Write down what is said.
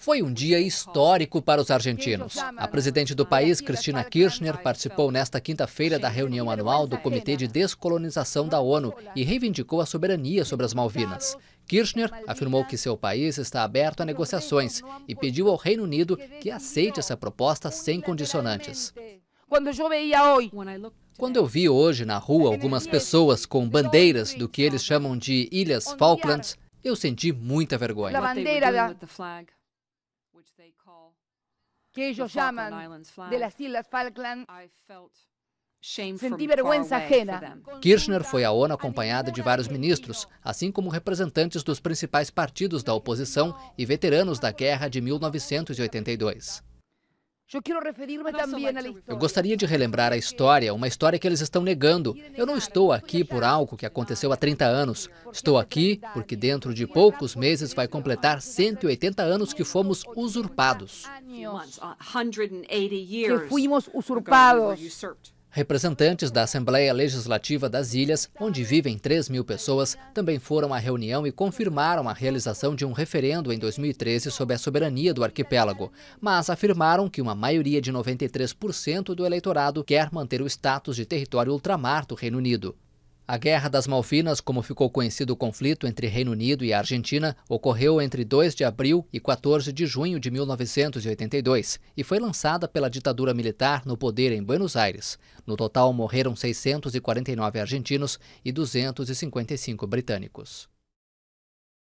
Foi um dia histórico para os argentinos. A presidente do país, Cristina Kirchner, participou nesta quinta-feira da reunião anual do Comitê de Descolonização da ONU e reivindicou a soberania sobre as Malvinas. Kirchner afirmou que seu país está aberto a negociações e pediu ao Reino Unido que aceite essa proposta sem condicionantes. Quando eu hoje, quando eu vi hoje na rua algumas pessoas com bandeiras do que eles chamam de Ilhas Falklands, eu senti muita vergonha que ellos llaman de las Islas Falkland, senti vergonha ajena. Kirchner foi à ONU acompanhada de vários ministros, assim como representantes dos principais partidos da oposição e veteranos da guerra de 1982. Eu gostaria de relembrar a história, uma história que eles estão negando. Eu não estou aqui por algo que aconteceu há 30 anos. Estou aqui porque dentro de poucos meses vai completar 180 anos que fomos usurpados. Que fomos usurpados. Representantes da Assembleia Legislativa das Ilhas, onde vivem 3 mil pessoas, também foram à reunião e confirmaram a realização de um referendo em 2013 sobre a soberania do arquipélago, mas afirmaram que uma maioria de 93% do eleitorado quer manter o status de território ultramar do Reino Unido. A Guerra das Malvinas, como ficou conhecido o conflito entre Reino Unido e Argentina, ocorreu entre 2 de abril e 14 de junho de 1982 e foi lançada pela ditadura militar no poder em Buenos Aires. No total, morreram 649 argentinos e 255 britânicos.